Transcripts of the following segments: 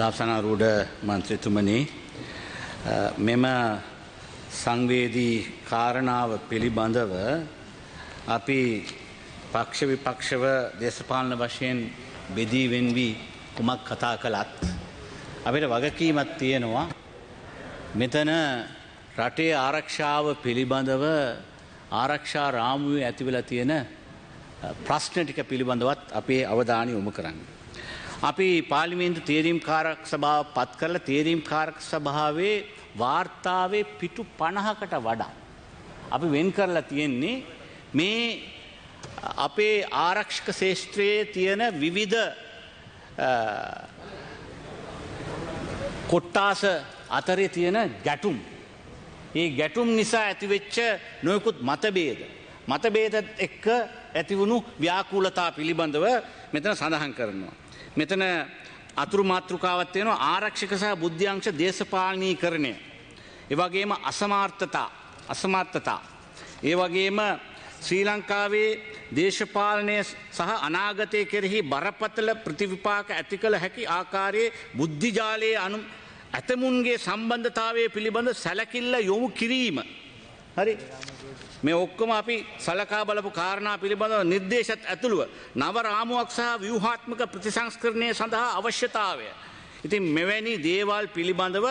ලාසනාරූඩ මන්ත්‍රතුමනි මෙම සංවේදී කාරණාව පිළිබඳව අපි පක්ෂ විපක්ෂව දේශපාලන වශයෙන් බෙදී වෙන්වී කුමක් කතා කළත් අපිට වගකීමක් තියෙනවා මෙතන රටේ ආරක්ෂාව පිළිබඳව ආරක්ෂා රාමුවේ ඇතිවෙලා තියෙන ප්‍රශ්න ටික පිළිබඳවත් අපේ අවධානය යොමු කරන්න. අපි පාලිමේන්තු තේරීම් කාරක් සභාව පත් කරලා තේරීම් කාරක සභාවේ වාර්තාවේ පිටු පණහකට වඩා. අපි වෙන් කරලා තියෙන්නේ මේ අපේ ආරක්ෂක ශේෂත්‍රයේ තියෙන විවිධ කොට්ටාස අතරේ තියෙන ගැටුම්. ඒ ගැටුම් නිසා ඇතිවෙච්ච නොයකුත් මතබේද. මතබේදත් එක්ක ඇතිවුණු ව්‍යාකූලතා පිළිබඳව මෙතන සඳහන් කරනවා. මෙතන අතුරු මාතෘකාවත් වෙනවා ආරක්ෂක සහ බුද්ධ්‍යංශ දේශපාලනීකරණය. ඒ වගේම අසමාර්ථතා අසමර්ථතා. ඒ වගේම ශ්‍රී ලංකාවේ දේශපාලනය සහ අනාගතය කෙරෙහි බරපතල ප්‍රතිවිපාක ඇති කළ හැකි ආකාරයේ බුද්ධිජාලයේ අනු ඇතමුන්ගේ සම්බන්ධතාවය පිළිබඳ සැලකිල්ල යොමු කිරීම. හරි මේ ඔක්කොම අපි සලකා බලපු කාරණා පිළිබඳව නිර්දේශත් ඇතුළුව නව රාමුවක් සහ ව්‍යුහාත්මක ප්‍රතිසංස්කරණය සඳහා අවශ්‍යතාවය. ඉතින් මෙවැනි දේවල් පිළිබඳව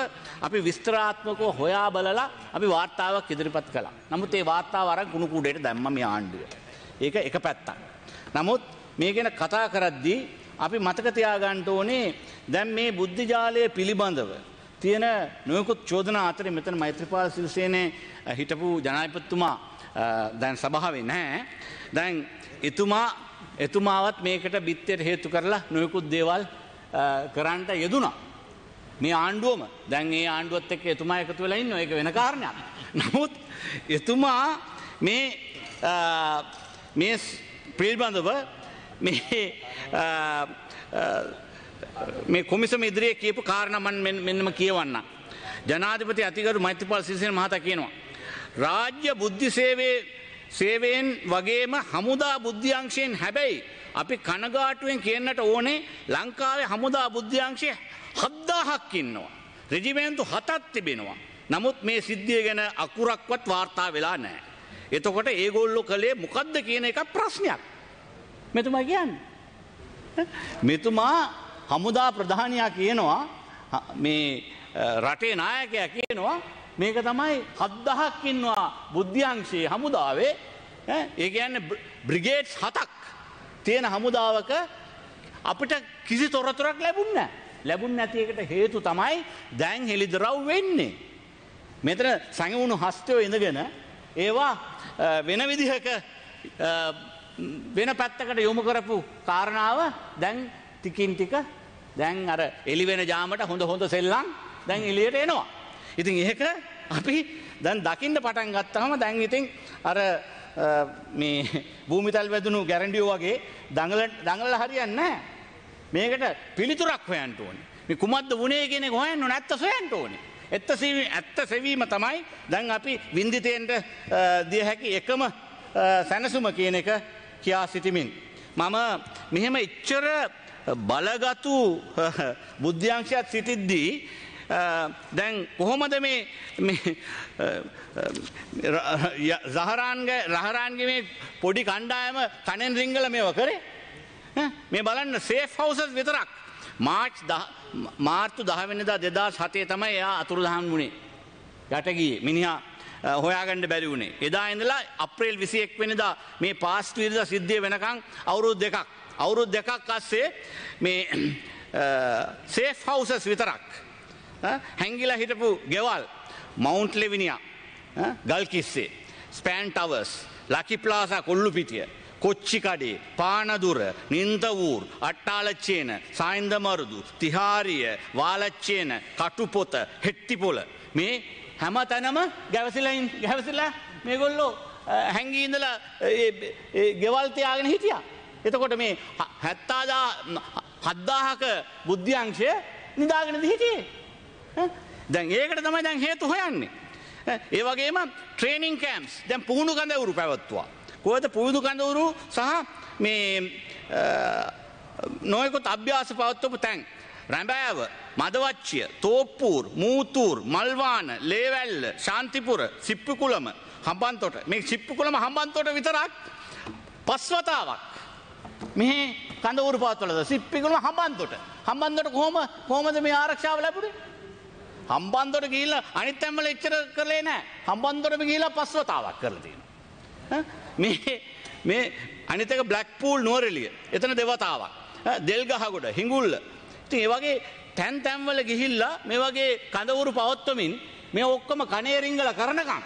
අපි විස්තරාත්මකව හොයා බලලා අපි වාර්තාවක් ඉදිරිපත් කළා. නමුත් ඒ වාර්තාව අරන් කුණු කූඩේට දැම්ම මේ ආණ්ඩුව. ඒක එක පැත්තක්. නමුත් මේ ගැන කතා කරද්දී අපි මතක තියාගන්න ඕනේ දැන් මේ බුද්ධ ජාලය පිළිබඳව තියෙන නොයෙකුත් චෝදනා අතරේ මෙතන මෛත්‍රීපාල සිරිසේනේ හිටපු ජනාධිපතිතුමා දැන් සභාවේ නැහැ. දැන් එතුමා එතුමාවත් මේකට බිත්තයට හේතු කරලා නොයෙකුත් දේවල් කරන්නට යෙදුනා. මේ ආණ්ඩුවම දැන් ඒ ආණ්ඩුවත් එක්ක එතුමා එකතු වෙලා ඉන්නවා. ඒක වෙන කාරණයක්. නමුත් එතුමා මේ මේ පිළිබඳව මේ මේ කොමිසම ඉදිරියේ කියපු කාරණා මම මෙන්නම කියවන්නම්. ජනාධිපති අතිගරු මෛත්‍රීපාල සිරිසේන මහතා කියනවා රාජ්‍ය බුද්ධි සේවේ සේවයෙන් වගේම හමුදා බුද්ධ්‍යංශයෙන් හැබැයි අපි කනගාටුවෙන් කියන්නට ඕනේ ලංකාවේ හමුදා බුද්ධ්‍යංශය 7000ක් ඉන්නවා. රෙජිමෙන්තු 7ක් තිබෙනවා. නමුත් මේ සිද්ධිය ගැන අකුරක්වත් වාර්තා වෙලා නැහැ. එතකොට ඒගොල්ලෝ කලේ මොකද්ද කියන එක ප්‍රශ්නයක්. මෙතුමා කියන්නේ. මෙතුමා හමුදා ප්‍රධානියා කියනවා මේ රටේ නායකයා කියනවා මේක තමයි හත්දහක් ඉන්නවා බුද්ධ්‍යංශයේ හමුදාවේ ඒ කියන්නේ බ්‍රිගේඩ්ස් හතක් තියෙන හමුදාවක අපිට කිසි තොරතුරක් ලැබුණ නැහැ. ලැබුණ නැති එකට හේතු තමයි දැන් හෙලිදරව් වෙන්නේ. මෙතන සංගුණු හස්තය ඉඳගෙන ඒවා වෙන විදිහක වෙන පැත්තකට යොමු කරපු කාරණාව දැන් ටිකින් ටික දැන් අර එළි වෙන ජාමට හොඳ හොඳ සෙල්ලම් දැන් එළියට එනවා. ඉතින් ඒක අපි දැන් දකින්න පටන් ගත්තාම දැන් ඉතින් අර මේ භූමිතල් වැදුණු ගැරන්ඩියෝ වගේ දඟල දඟලලා හරියන්නේ නැහැ. මේකට පිළිතුරක් හොයන්න ඕනේ. මේ කුමක්ද වුණේ කියන එක හොයන්න ඕනේ. ඇත්ත සොයන්න ඕනේ. ඇත්ත සෙවීම ඇත්ත සෙවීම තමයි දැන් අපි වින්දිතේන්ට දිය හැකි එකම සැනසුම කියන එක කියා සිටිමින් මම මෙහෙම ඉච්චර බලගතු බුද්ධ්‍යංශයක් සිටිද්දී දැන් කොහොමද මේ සහරාන්ග රහරාන්ගේ මේ පොඩි කණ්ඩායම තනෙන් රිංගල මේව කරේ මේ බලන්න සේෆ් හවුසස් විතරක් මාර්ච් මාර්තු දහවෙනදා දෙදස් හතේ තමයි එයා අතුරුදහන් වුණේ යටගිය මිනිහා හොයාගන්න බැරි වුණේ. එදා ඉඳලා අප්‍රේල් 21 වෙනිදා මේ පාස්ට් විරුද්ධ සිද්ධිය වෙනකන් අවුරුදු දෙකක් අවුරුදු දෙකක් අස්සේ මේ සේෆ් හවුසස් විතරක් හැංගිලා හිටපු ගෙවල් Mount Lavinia Galkissa Span Towers Lucky Plaza Kollupitiya Kochchikade Panadura Nintavur Attalaichenai Sainthamaruthu Tihariya Valaichenai Katupotha Hettipola මේ හැම තැනම ගැවසිලයින් ගැවසිලා මේගොල්ලෝ හැංගී ඉඳලා ගෙවල් තියාගෙන හිටියා. එතකොට මේ හැත්තාදා හද්දාහක බුද්ධ්‍යංශය නිදාගෙනද හිටියේ. දැන් ඒකට තමයි දැන් හේතු හොයන්නේ. ඒ වගේම ට්‍රේනින් කෑම්ස් දැන් පුහුණු කඳවුරු පැවැත්වුවා. කොහෙද පුහුණු කඳවුරු සහ මේ නොයෙකුත් අභ්‍යාස පවත්වපු තැන් රැඹෑව, මදවච්චිය, තෝප්පූර්, මූතූර්, මල්වාන, ලේවැල්ල, ශාන්තිපුර, සිප්පුකුලම, හම්බන්තොට. මේ සිප්පුකුලම හම්බන්තොට විතරක් පස්වතාවක්. මෙහි කඳවුරු පවත්වලද සිප්පුකුලම හම්බන්තොට. හම්බන්තොට කොහොම කොහොමද මේ ආරක්ෂාව ලැබුණේ? හම්බන්දොට ගිහිල්ලා අනිත් තැන්වල එච්චර කරලේ නැහැ. හම්බන්දොටම ගිහිල්ලා පස් වතාවක් කරලා තියෙනවා. මේ මේ අනිත් එක බ්ලැක්පූල් නුවරඑළිය. එතන දෙවතාවක්. දෙල්ගහගොඩ, හිඟුල්ල. ඉතින් ඒ වගේ තැන් තැන්වල ගිහිල්ලා මේ වගේ කඳවුරු පවත්වමින් මේ ඔක්කොම කණේ රිංගලා කරනකම්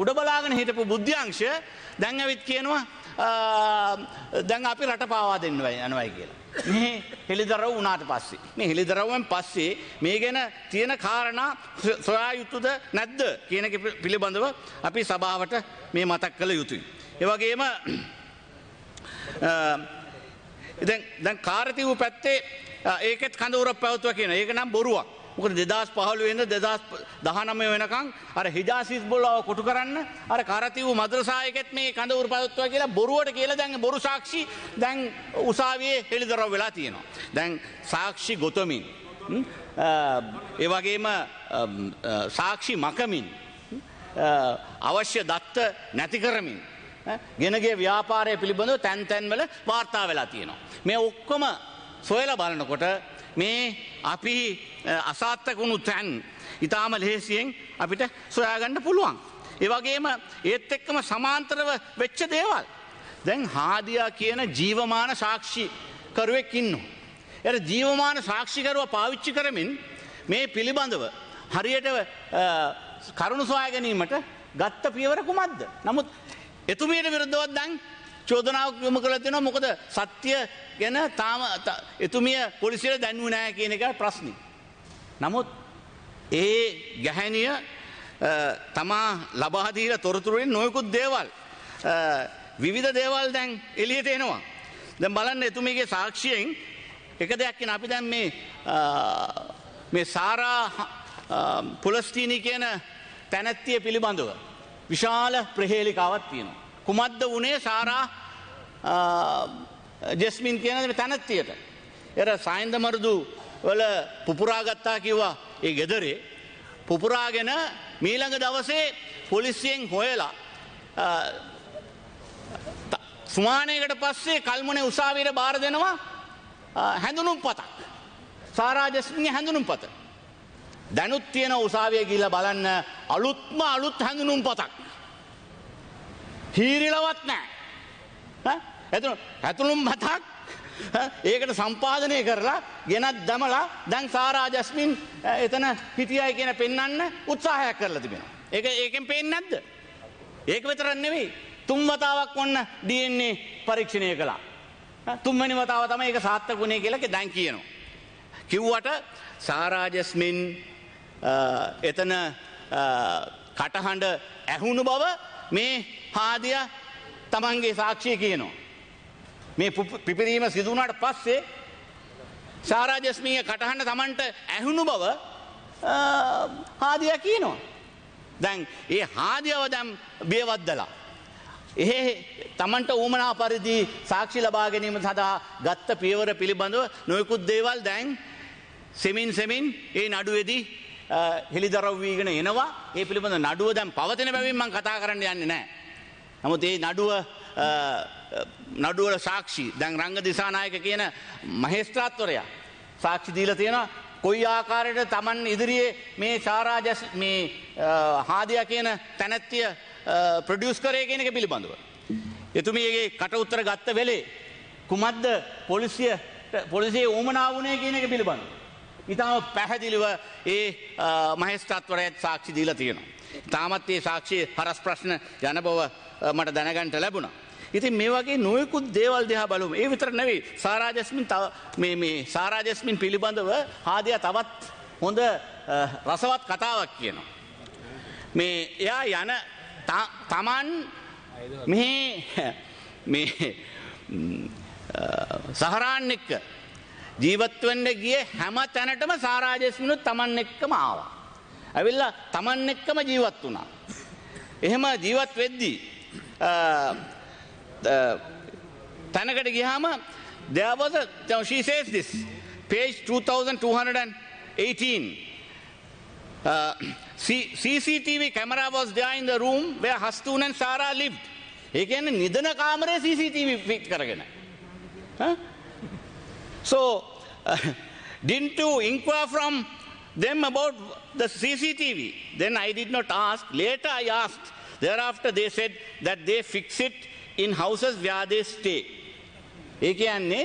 උඩ බලාගෙන හිටපු බුද්ධ්‍යංශය දැන් ඇවිත් කියනවා දැන් අපි රට පාවා දෙන්නවයි යනවයි කියලා. මේ හෙළිදරව් වුණාට පස්සේ. මේ හෙළිදරව්ෙන් පස්සේ මේ ගැන තියෙන කාරණා සොයා යුතුද නැද්ද කියන පිළිබඳව අපි සභාවට මේ මතක් කළ යුතුයි. ඒ වගේම දැන් දැන් කාර්ති වූ පැත්තේ ඒකෙත් කඳවුරක් පැවතුවා කියන. ඒක නම් බොරුවක්. මොකද 2015 වෙන 2019 වෙනකන් අර හිජාස් හිස්බුල්ලාව කොටු කරන්න අර කරතිව් මද්‍රසායකෙත් මේ කඳවුරු පවත්වුවා කියලා බොරුවට කියලා දැන් බොරු සාක්ෂි දැන් උසාවියේ හෙළිදරව් වෙලා තියෙනවා. දැන් සාක්ෂි ගොතමින් ඒ වගේම සාක්ෂි මකමින් අවශ්‍ය දත්ත නැති කරමින් ගෙනගේ ව්‍යාපාරය පිළිබඳව තැන් තැන්වල වාර්තා වෙලා තියෙනවා. මේ ඔක්කොම සොයලා බලනකොට මේ අපි අසාත්තකුණු තැන් ඉතාම ලෙහෙසියෙන් අපිට සොයාගන්න පුළුවන්. ඒවගේම ඒත් එක්කම සමාන්තරව වෙච්ච දේවල්. දැන් හාදියා කියන ජීවමාන සාක්ෂිකරුවෙක් ඉන්නවා. එර ජීවමාන සාක්ෂිකරුව පාවිච්චි කරමින් මේ පිළිබඳව හරියට කරුණු සොයා ගැනීමට ගත්ත පියවර කුමක්ද? නමුත් එතුමියට විරුද්ධවත් දැන් චෝදනාවක් යොමු කරලා තියෙනවා මොකද සත්‍ය ගැන තාම එතුමිය පොලිසියට දැන්වු නෑ කියන එක ප්‍රශ්නේ. නමුත් ඒ ගැහැණිය තමා ලබා දීලා තොරතුරු වෙන නොයෙකුත් දේවල් විවිධ දේවල් දැන් එළියට එනවා. දැන් බලන්න එතුමියගේ සාක්ෂියෙන් එක දෙයක් කියන අපි දැන් මේ මේ සාරා පුලස්ටීනි කියන තැනැත්තිය පිළිබඳව විශාල ප්‍රහේලිකාවක් තියෙනවා. කුමද්ද වනේ සාරා ජෙස්මින් කියන තැනැත්තියට. එර සයින්දමරදු වල පුපුරාගත්තා කිව්වා ඒ ගෙදරේ. පුපුරාගෙන මීළඟ දවසේ පොලිසියෙන් හොයලා සුමානයකට පස්සේ කල්මනේ උසාවිර බාර දෙනවා හැඳුනුම් පතක්. සාරාජස්මිය හැඳුනුම් පත. දැනුත් තියෙන උසාවිය කියලා බලන්න අලුත්ම අලුත් හැඳුනුම් පතක්. හීරිලවත් නෑ. ඇතුළු ඇතුළුම් මතක් ඒකට සම්පාදනය කරලා ගෙනත් දමලා දැන් සාරා ජස්මින් එතන හිටියයි කියන පෙන්වන්න උත්සාහයක් කරලා තිබෙනවා. ඒක ඒකෙන් පේන්නේ නැද්ද? ඒක විතරක් නෙවෙයි. තුන් වතාවක් වොන්න DNA පරීක්ෂණය කළා. තුන්වෙනි වතාව තමයි ඒක සාර්ථක වුණේ කියලා දැන් කියනවා. කිව්වට සාරා ජස්මින් එතන කටහඬ ඇහුණු බව මේ පාදය තමන්ගේ සාක්ෂිය කියනවා. මේ පිපිරීම සිදුවනාට පස්සේ සාරාජස්මීය කටහන්න තමන්ට ඇහුණු බව හාදිය කියනවා. දැන් ඒ හාදියව දැම් බියවද්දලා. එහෙ තමන්ට ඌමනා පරිදි සාක්ෂි ලබා ගැනීම සඳහා ගත්ත පියවර පිළිබඳව නොයකුත් දේවල් දැන් සෙමින් සෙමින් ඒ නඩුවේදී හෙළිදරව් වීගෙන එනවා ඒ පිළිබඳ නඩුව දැන් පවතින බැවින් මම කතා කරන්න යන්නේ නැහැ. නමුත් ඒ නඩුව නඩුවල සාක්ෂි දැන් රංග දිසානායක කියන මහේස්ත්‍රාත්වරයා සාක්ෂි දීලා තියෙනවා කොයි ආකාරයට Taman ඉදිරියේ මේ ශාරාජස් මේ හාදියා කියන තැනැත්තිය ප්‍රොඩියුස් කරේ කියන එක පිළිබඳව. එතුමියගේ කට උතර ගත්ත වෙලේ කුමද්ද පොලිසිය පොලිසියේ ඕමනා වුණේ කියන එක පිළිබඳව. ඉතාම පැහැදිලිව ඒ මහේස්ත්‍රාත්වරයාත් සාක්ෂි දීලා තියෙනවා. තාමත් ඒ සාක්ෂි හරස් ප්‍රශ්න යන බව මට දැනගන්ට ලැබුණා. ඉතින් මේ වගේ නොයකුත් දේවල් දෙහා බලුම ඒ විතර නෙවෙයි සාරාජස්මින් මේ මේ සාරාජස්මින් පිළිබඳව හාදයා තවත් හොඳ රසවත් කතාවක් කියනවා. මේ එයා යන තමන් මේ සහරාන් එක්ක ජීවත්වන්න ගිය හැම තැනටම සාරාජස්මිනුත් තමන් එක්කම ආවා. ඇවිල්ලා Taman එක්කම ජීවත් වුණා. එහෙම ජීවත් වෙද්දී තැනකට ගියාම there was a now she says this page 2218 uh, C CCTV camera was there in the room where Hastun and Sara lived. ඒ කියන්නේ නිදන කාමරේ CCTV ෆික්ස් කරගෙන. So uh, Dintu inquire from Then about the CCTV. Then I did not ask. Later I asked. Thereafter they said that they fix it in houses where they stay. ඒ කියන්නේ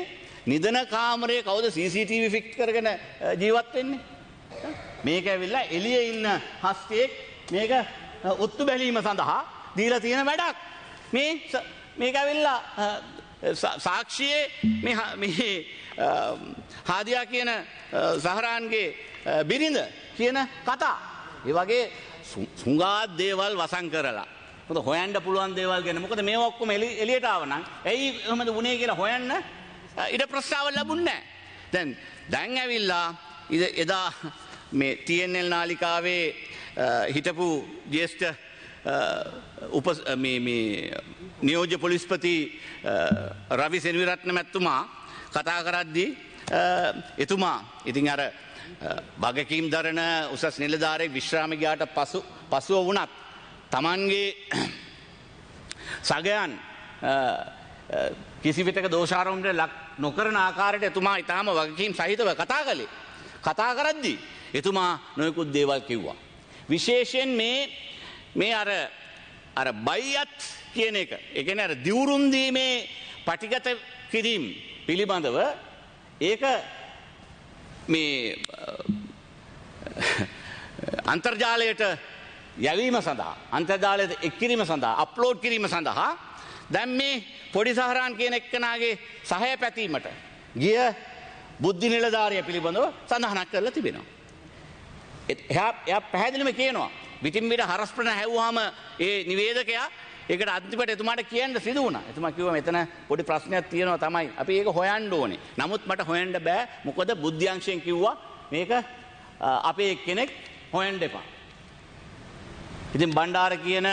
නිදන කාමරයේ කවුද CCTV ෆික් කරගෙන ජීවත් වෙන්නේ? මේක ඇවිල්ලා එළියේ ඉන්න හස්තියෙක් මේක ඔත්තු බැලීම සඳහා දීලා තියෙන වැඩක්. මේ මේක ඇවිල්ලා සාක්ෂියේ මේ මේ හාදියා කියන සහරාන්ගේ බිරිඳ කියන කතා. ඒ වගේ සුඟාත් දේවල් වසන් කරලා. මොකද හොයන්න පුළුවන් දේවල් ගැන. මොකද මේ ඔක්කොම එළියට ආවනම් ඇයි එහෙමද වුනේ කියලා හොයන්න ඉඩ ප්‍රස්තාව ලැබුණේ නැහැ. දැන් දැන් ඇවිල්ලා එදා මේ TNL නාලිකාවේ හිටපු ජේෂ්ඨ උප නියෝජ පොලිස්පති රවි සෙනවිරත්න මැත්තුමා කතා කරද්දී එතුමා ඉතින් අර බගකීම් දරන උසස් නිලධාරයෙක් විශ්‍රාමිගයාට පසු පසුව වුණත් තමන්ගේ සගයන් කිසිවිටක දෝෂාරෝමට ලක් නොකරන ආකාරයට එතුමා ඉතාම වගකීම් සහිතව කතා කළේ. කතා කරද්දී. එතුමා නොයකුත් දේවල් කිව්වා. විශේෂයෙන් මේ මේ අර අර බයියත් කියන එක එකන අර දිවුරුන්දීමේ පටිගත කිරීම් පිළිබඳව ඒක මේ අන්තර්ජාලයට යැවීම සඳහා අන්තර්ජාලයට එක් කිරීම සඳහා අප්ලෝඩ් කිරීම සඳහා දැන් මේ පොඩි සහරාන් කියන එක්කනාගේ සහය පැතීමට ගිය බුද්ධි නිලධාරිය පිළිබඳව සඳහනක් කරලා තිබෙනවා. එයා එයා පැහැදිලිම කියනවා විටින් විට හරස්ප්‍රණ හැව්වාම ඒ නිවේදකයා ඒකට අන්තිමට එතුමාට කියන්න සිදු වුණා. එතුමා කිව්වා මෙතන පොඩි ප්‍රශ්නයක් තියෙනවා තමයි. අපි ඒක හොයන්න ඕනේ. නමුත් මට හොයන්න බෑ. මොකද බුද්ධ්‍යංශයෙන් කිව්වා මේක අපේ කෙනෙක් හොයන්ඩ එපා. ඉතින් බණ්ඩාර කියන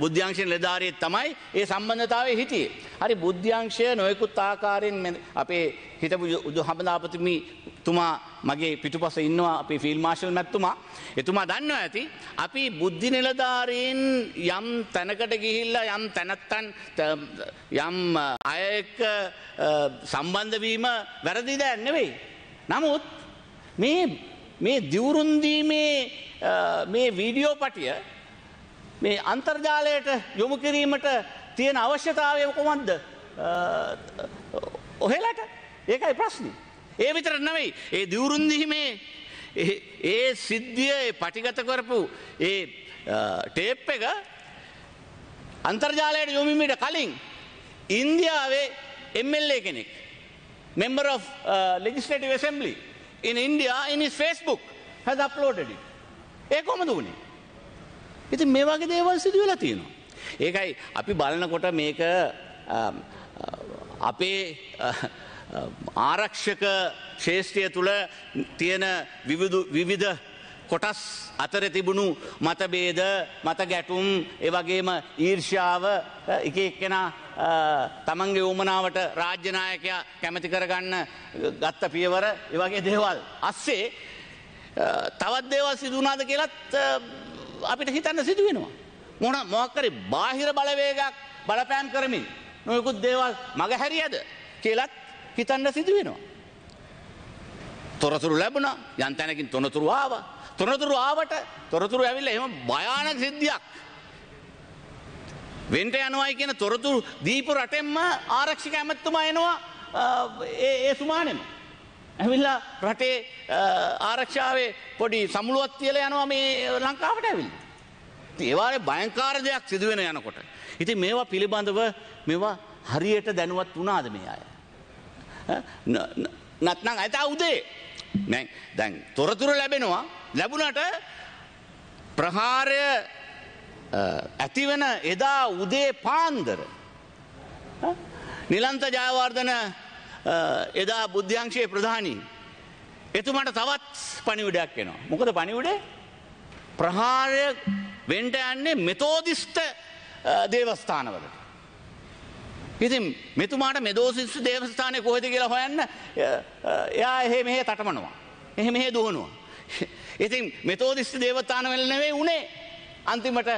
බුද්ධ්‍යංශයෙන් ලෙදාරියේ තමයි ඒ සම්බන්ධතාවය හිටියේ. හරි බුද්ධ්‍යංශය නොයෙකුත් ආකාරයෙන් අපේ හිටපු උදහමදාපතිමි තුමා මගේ පිටුපස ඉන්නවා අපේ ෆීල්ඩ් මාෂල් මැතිතුමා. එතුමා දන්නවා ඇති අපි බුද්ධි නිලධාරීන් යම් තැනකට ගිහිල්ලා යම් තැනත්තන් යම් අය එක්ක සම්බන්ධ වීම වැරදි දෑ නෙවෙයි. නමුත් මේ මේ දිවුරුන් දීමේ මේ වීඩියෝ පටිය මේ අන්තර්ජාලයට යොමු කිරීමට තියෙන අවශ්‍යතාවය කොහොමද? ඔහෙලට ඒකයි ප්‍රශ්නේ. ඒ විතර නෙවෙයි. ඒ දිවුරුන් දීමේ ඒ සිද්ධිය ඒ පටිගත කරපු ඒ ටේප් එක අන්තර්ජාලයට යොමු වීමට කලින් ඉන්දියාවේ MLA කෙනෙක් member of uh, legislative assembly in India in his Facebook has uploaded it. ඒ කොහොමද වුනේ? ඉතින් මේ වගේ දේවල් සිදු වෙලා තියෙනවා. ඒකයි අපි බලනකොට මේක අපේ ආරක්ෂක ශේෂ්ත්‍රය තුළ තියෙන විවිධ කොටස් අතර තිබුණු මතබේද මත ගැටුම් එවගේම ඊර්ෂාව එක එක්කෙනා තමන්ගේ උමනාවට රාජ්‍යනායකයා කැමති කරගන්න ගත්ත පියවර එවගේ දේවල්. අස්සේ තවත් දේවල් සිදුනාද කියලත් අපිට හිතන්න සිදුවෙනවා. මොන මොක්කරි බාහිර බලවේගක් බලපෑම් කරමින් නොයකුත් දේවල් මග හැරියද කියලත් හිතන්න සිදුවෙනවා. තොරතුරු ලැබුණ යන්තැනකින් තොනතුරු ආවා තොරතුරු ආවට තොරතුරු ඇවිල්ලා එහෙම භයානක සිද්ධියක්. වෙන්ට යනවායි කියන තොරතුරු දීපු රටෙන්ම ආරක්ෂක ඇමැත්තුමා එනවා ඒ ඒ සුමානෙම. ඇවිල්ලා රටේ ආරක්ෂාවේ පොඩි සමුළුවක් තියලා යනවා මේ ලංකාවට ඇවිල්ලා. ඉතින් ඒවායේ භයංකාර දෙයක් සිදු වෙන යනකොට. ඉතින් මේවා පිළිබඳව මේවා හරියට දැනුවත් වුණාද මේ අය? නැත්නම් අත උදේ. දැන් දැන් තොරතුරු ලැබෙනවා ලැබුණට ප්‍රහාරය ඇතිවන එදා උදේ පාන්දර නිලන්ත ජයවර්ධන එදා බුද්ධ්‍යංශයේ ප්‍රධානී එතුමට තවත් පණිවිඩයක් එනවා. මොකද පණිවිඩේ ප්‍රහාරය වෙන්ට යන්නේ මෙතෝදිස්ට දේවස්ථානවලට. ඉතින් මෙතුමාට මෙදෝසිස්ස දේවස්ථානය කොහෙද කියලා හොයන්න එයා එහෙ මෙහෙ තටමනවා. එහෙ මෙහෙ දුවනවා. ඉතින් මෙතෝදිස්ත දේවතානවල නෙවෙයි උනේ අන්තිමට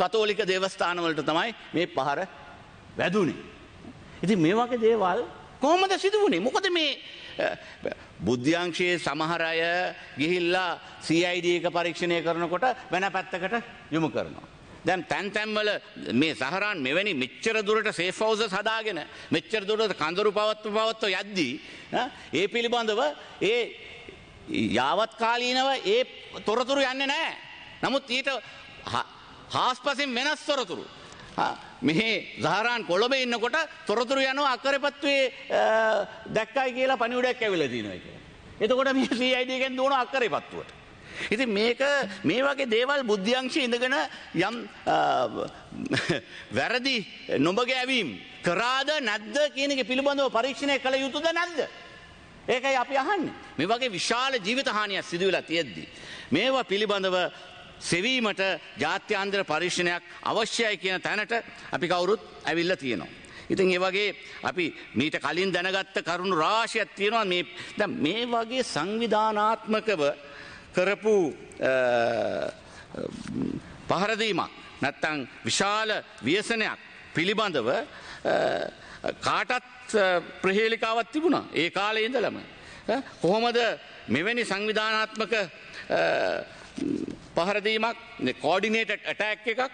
කතෝලික දේවස්ථානවලට තමයි මේ පහර වැදුනේ. ඉතින් මේ වගේ දේවල් කොහොමද සිදු වුණේ? මොකද මේ බුද්ධ්‍යංශයේ සමහර අය ගිහිල්ලා CID එක පරීක්ෂණය කරනකොට වෙන පැත්තකට යොමු කරනවා. දැන් තැන් තැන්වල මේ සහරන් මෙවැනි මෙච්චර දුරට සේෆ් හවුසස් හදාගෙන මෙච්චර දුරට කඳුරු පවත්ව පවත්ව යද්දී ඒ පිළිබඳව ඒ යාවත්කාලීනව ඒ තොරතුරු යන්නේ නැහැ. නමුත් ඊට හාස්පසින් වෙනස් තොරතුරු. මෙහි සහරාන් කොළඹ ඉන්නකොට තොරතුරු යනවා අක්කරපත්තුවේ දැක්කයි කියලා පණිවිඩයක් ඇවිල්ලා තියෙනවා කියලා. එතකොට මේ CID එකෙන් දුවන අක්කරපත්තුවට. ඉතින් මේක මේ වගේ දේවල් බුද්ධ්‍යංශයේ ඉඳගෙන යම් වැරදි නොබගෑවීම් කරාද නැද්ද කියන එක පිළිබඳව පරීක්ෂණය කළ යුතුද නැද්ද? ඒකයි අපි අහන්නේ. මේ වගේ විශාල ජීවිත හානියක් සිදු වෙලා තියෙද්දි මේවා පිළිබඳව සෙවීමට ජාත්‍යන්තර පරීක්ෂණයක් අවශ්‍යයි කියන තැනට අපි කවුරුත් ඇවිල්ලා තියෙනවා. ඉතින් ඒ වගේ අපි මීට කලින් දැනගත්ත කරුණු රාශියක් තියෙනවා මේ දැන් මේ වගේ සංවිධානාත්මකව කරපු පහර දීමක් නැත්නම් විශාල ව්‍යසනයක් පිළිබඳව කාටත් ප්‍රහේලිකාවත් තිබුණා ඒ කාලේ ඉඳලම. කොහොමද මෙවැනි සංවිධානාත්මක පහරදීමක් කෝඩිනේටඩ් ඇටැක් එකක්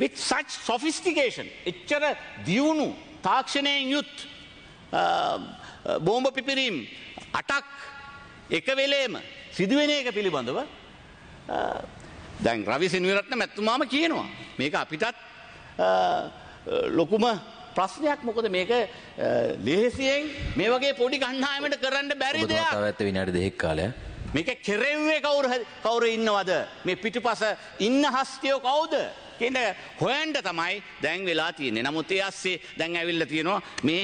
with such sophistication එච්චර දියුණු තාක්ෂණයෙන් යුත් බෝම්බ පිපිරීම් අටක් එක වෙලේම සිදුවෙන එක පිළිබඳව දැන් රවි සිනුවරත්න මැතිතුමාම කියනවා මේක අපිටත් ලොකුම ප්‍රශ්නයක් මොකද මේක ලෙහෙසියෙන් මේ වගේ පොඩි කණ්ඩායමට කරන්න බැරි දෙයක්. ඔබ තවත් විනාඩි දෙකක් කාලයක්. මේක කෙරෙව්වේ කවුරු කවුරු ඉන්නවද මේ පිටුපස ඉන්න හස්තියෝ කවුද කියන හොයන්ට තමයි දැන් වෙලා තියෙන්නේ. නමුත් ඒ ASCII දැන් ඇවිල්ලා තියෙනවා මේ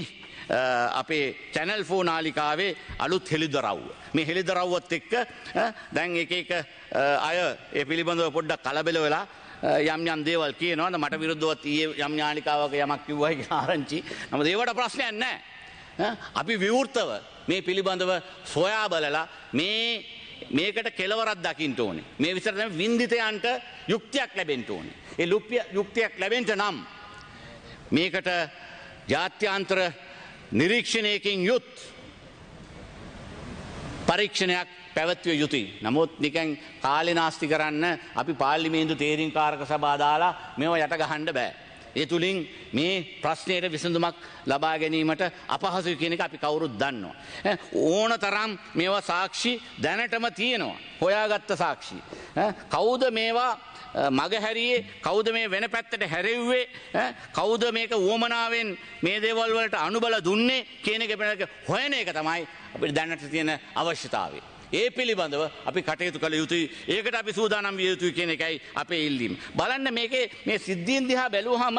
අපේ channel 4 නාලිකාවේ අලුත් හෙළිදරව්ව. මේ හෙළිදරව්වත් එක්ක දැන් එක එක අය ඒ පිළිබඳව පොඩ්ඩක් කලබල වෙලා යම් යම් දේවල් කියනවාද මට විරුද්ධවත් ඊයේ යම් ඥානිකාවක යමක් කිව්වයි කියලා ආරංචි. නමුත් ඒවට ප්‍රශ්නයක් නැහැ. අපි විවෘතව මේ පිළිබඳව සොයා බලලා මේ මේකට කෙලවරක් දකින්න ඕනේ. මේ විතර තමයි වින්දිතයන්ට යුක්තියක් ලැබෙන්න ඕනේ. ඒ යුක්තියක් ලැබෙන්න නම් මේකට ජාත්‍යන්තර නිරීක්ෂණයකින් යුත් පරීක්ෂණයක් පැවැත්විය යුතුයි. නමුත් නිකැන් කාලෙනාස්ති කරන්න අපි පාල්ලිමේන්දු තේරීම් කාරක සබාදාලා මෙව යට ගහන්ඩ බෑ. ඒ තුළින් මේ ප්‍රශ්නයට විසඳුමක් ලබා ගැනීමට අපහසු කියන එක අපි කවුරුත් දන්නවා. ඕන තරම් මේවා සාක්ෂි දැනටම තියෙනවා. හොයාගත්ත සාක්ෂි. කවුද මේවා මගහැරියේ කවුද මේ වෙන පැත්තට හැරෙව්වේ කවුද මේක වුවමනාවෙන් මේ දේවල් වලට අනුබල දුන්නේ කියන එක හොයන එක තමයි අපිට දැනට තියෙන අවශ්‍යතාවය. ඒ පිළිබඳව අපි කටයුතු කළ යුතුයි ඒකට අපි සූදානම් විය යුතුයි කියන එකයි අපේ ඉල්ලීම. බලන්න මේකේ මේ සිද්ධීන් දිහා බැලුවහම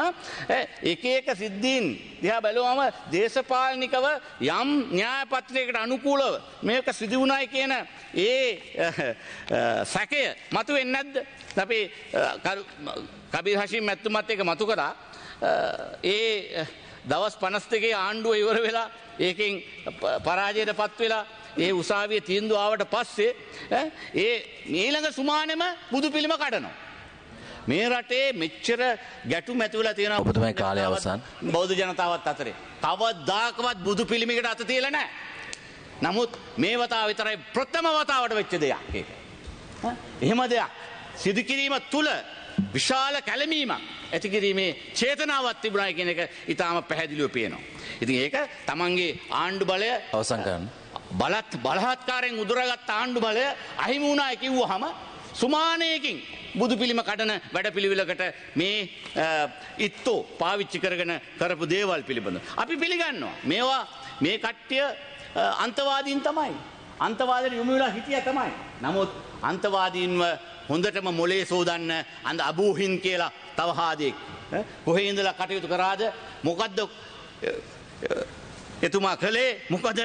එක එක සිද්ධීන් දිහා බැලුවහම දේශපාලනිකව යම් න්‍යාය පත්‍රයකට අනුකූලව මේක සිදු වුණායි කියන ඒ සැකය මතුවෙන්නේ නැද්ද? අපි කබීර් හෂීම් මැතිතුමත් එක්ක මතු කරා ඒ දවස් 52 ආණ්ඩුව ඉවර වෙලා ඒකෙන් පරාජයට පත් වෙලා ඒ උසාවිය තීන්දුව ආවට පස්සේ ඒ ඊළඟ සුමානෙම බුදු පිළිම කඩනවා. මේ රටේ මෙච්චර ගැටුම් ඇති වෙලා තියෙනවා ඔබතුමයි කාලය අවසන් බෞද්ධ ජනතාවත් අතරේ. කවදාකවත් බුදු පිළිමයකට අත තියලා නැහැ. නමුත් මේ වතාව විතරයි ප්‍රථම වතාවට වෙච්ච දෙයක් ඒක. එහෙම දෙයක් සිදු කිරීම තුල විශාල කැළමීමක් ඇති කිරීමේ චේතනාවක් තිබුණා කියන එක ඊටාම පැහැදිලිව පේනවා. ඉතින් ඒක තමන්ගේ ආණ්ඩු බලය අවසන් කරනවා. බලත් බලහත්කාරයෙන් උදුරගත් ආණ්ඩු බලය අහිමි වුණා කිව්වහම සුමානයකින් බුදු පිළිම කඩන වැඩපිළිවෙලකට මේ ඉත්තෝ පාවිච්චි කරගෙන කරපු දේවල් පිළිබඳ. අපි පිළිගන්නවා. මේවා මේ කට්ටිය අන්තවාදීන් තමයි. අන්තවාදයට යොමු වෙලා හිටියා තමයි. නමුත් අන්තවාදීන්ව හොඳටම මොලේ සෝදන්න අඳ අබූහින් කියලා තව හාදෙක්. කොහේ ඉඳලා කටයුතු කරාද? මොකද්ද එතුමා කළේ මොකද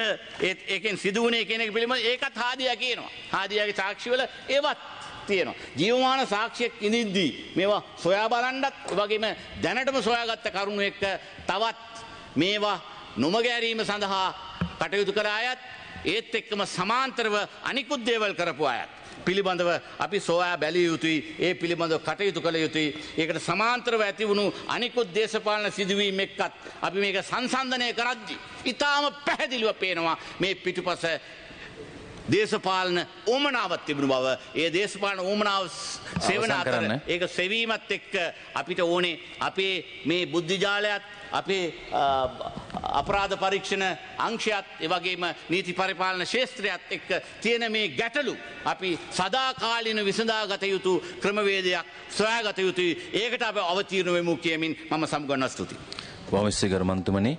ඒකෙන් සිදු වුණේ කියන එක පිළිබඳව ඒකත් හාදියා කියනවා. හාදියාගේ සාක්ෂිවල ඒවත් තියෙනවා. ජීවමාන සාක්ෂියක් ඉඳින්දී මේවා සොයා බලන්නත් වගේම දැනටම සොයාගත්ත කරුණු එක්ක තවත් මේවා නොමගෑරීම සඳහා කටයුතු කර අයත් ඒත් එක්කම සමාන්තරව අනිකුත් දේවල් කරපු අයත් පිළිබඳව අපි සොයා බැලිය යුතුයි ඒ පිළිබඳව කටයුතු කළ යුතුයි ඒකට සමාන්තරව ඇති වුණු අනිකුත් දේශපාලන සිදුවීම් එක්කත් අපි මේක සංසන්ධනය කරද්දි ඊටාම පැහැදිලිව පේනවා මේ පිටුපස දේශපාලන ඕමනාවත් තිබුණු බව ඒ දේශපාලන ඕමනාව සේවන අතර ඒක සෙවීමත් එක්ක අපිට ඕනේ අපේ මේ බුද්ධිජාලයත් අපේ අපරාධ පරීක්ෂණ අංශයත් එවගේම නීති පරිපාලන ශේත්‍රයත් එක්ක තියෙන මේ ගැටලු අපි සදාකාලීන විසඳාගත යුතු ක්‍රමවේදයක් සොයාගත යුතුයි ඒකට අප අවතීර්ණ වෙමු කියමින් මම සම්ගන්නා ස්තුතියි. වමස්සේ ගර්මන්තුමනේ